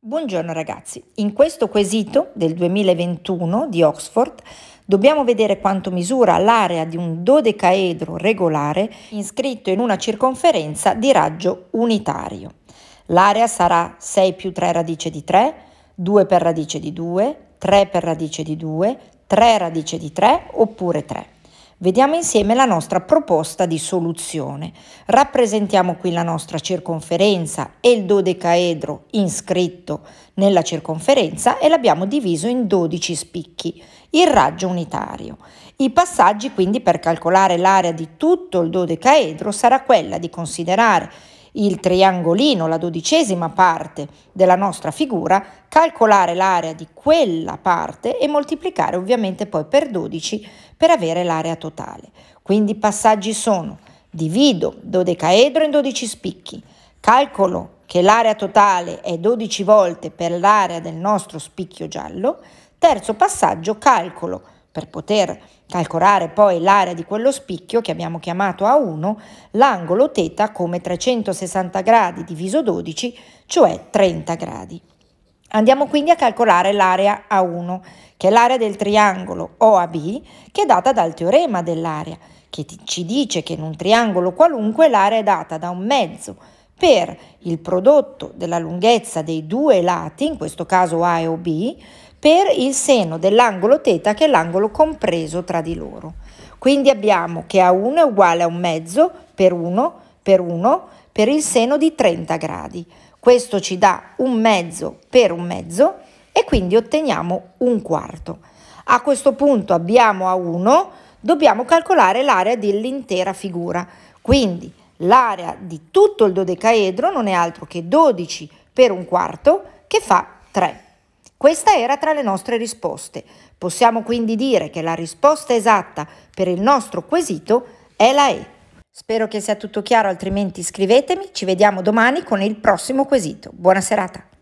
Buongiorno ragazzi, in questo quesito del 2021 di Oxford dobbiamo vedere quanto misura l'area di un dodecaedro regolare iscritto in una circonferenza di raggio unitario. L'area sarà 6 più 3 radice di 3, 2 per radice di 2, 3 per radice di 2, 3 radice di 3 oppure 3. Vediamo insieme la nostra proposta di soluzione. Rappresentiamo qui la nostra circonferenza e il dodecaedro inscritto nella circonferenza e l'abbiamo diviso in 12 spicchi, il raggio unitario. I passaggi quindi per calcolare l'area di tutto il dodecaedro sarà quella di considerare il triangolino, la dodicesima parte della nostra figura, calcolare l'area di quella parte e moltiplicare ovviamente poi per 12 per avere l'area totale. Quindi i passaggi sono divido dodecaedro in 12 spicchi, calcolo che l'area totale è 12 volte per l'area del nostro spicchio giallo, terzo passaggio calcolo per poter calcolare poi l'area di quello spicchio che abbiamo chiamato A1, l'angolo θ come 360 gradi diviso 12, cioè 30 gradi. Andiamo quindi a calcolare l'area A1, che è l'area del triangolo OAB, che è data dal teorema dell'area, che ci dice che in un triangolo qualunque l'area è data da un mezzo per il prodotto della lunghezza dei due lati, in questo caso A e OB, per il seno dell'angolo teta che è l'angolo compreso tra di loro. Quindi abbiamo che A1 è uguale a un mezzo per 1 per 1 per il seno di 30 gradi. Questo ci dà un mezzo per un mezzo e quindi otteniamo un quarto. A questo punto abbiamo A1, dobbiamo calcolare l'area dell'intera figura. Quindi L'area di tutto il dodecaedro non è altro che 12 per un quarto che fa 3. Questa era tra le nostre risposte. Possiamo quindi dire che la risposta esatta per il nostro quesito è la E. Spero che sia tutto chiaro, altrimenti scrivetemi, ci vediamo domani con il prossimo quesito. Buona serata!